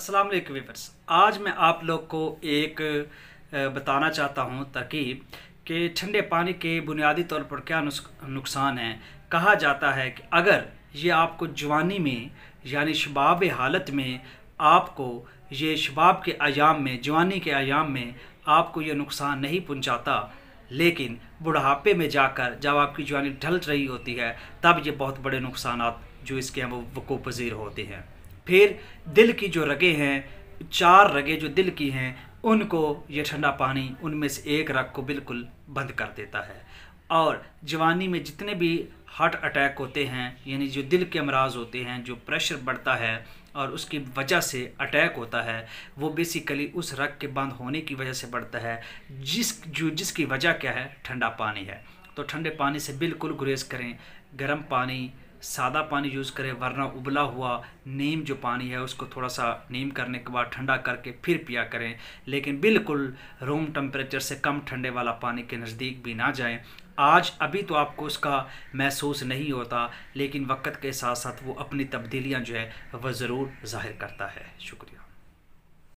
अस्सलाम वालेकुम वीवर्स आज मैं आप लोग को एक बताना चाहता हूँ तरकीब कि ठंडे पानी के बुनियादी तौर पर क्या नुकसान हैं कहा जाता है कि अगर ये आपको जवानी में यानी शबाब हालत में आपको ये शबाब के आयाम में जवानी के आयाम में आपको ये नुकसान नहीं पहुँचाता लेकिन बुढ़ापे में जाकर जब आपकी जवानी ढल रही होती है तब ये बहुत बड़े नुकसान जो इसके हैं वो वको पजीर होते हैं फिर दिल की जो रगे हैं चार रगे जो दिल की हैं उनको ये ठंडा पानी उनमें से एक रग को बिल्कुल बंद कर देता है और जवानी में जितने भी हार्ट अटैक होते हैं यानी जो दिल के अमराज होते हैं जो प्रेशर बढ़ता है और उसकी वजह से अटैक होता है वो बेसिकली उस रग के बंद होने की वजह से बढ़ता है जिस जो जिसकी वजह क्या है ठंडा पानी है तो ठंडे पानी से बिल्कुल गुरेज करें गर्म पानी सादा पानी यूज़ करें वरना उबला हुआ नीम जो पानी है उसको थोड़ा सा नीम करने के बाद ठंडा करके फिर पिया करें लेकिन बिल्कुल रूम टम्परेचर से कम ठंडे वाला पानी के नज़दीक भी ना जाएं आज अभी तो आपको उसका महसूस नहीं होता लेकिन वक्त के साथ साथ वो अपनी तब्दीलियाँ जो है वह ज़रूर ज़ाहिर करता है शुक्रिया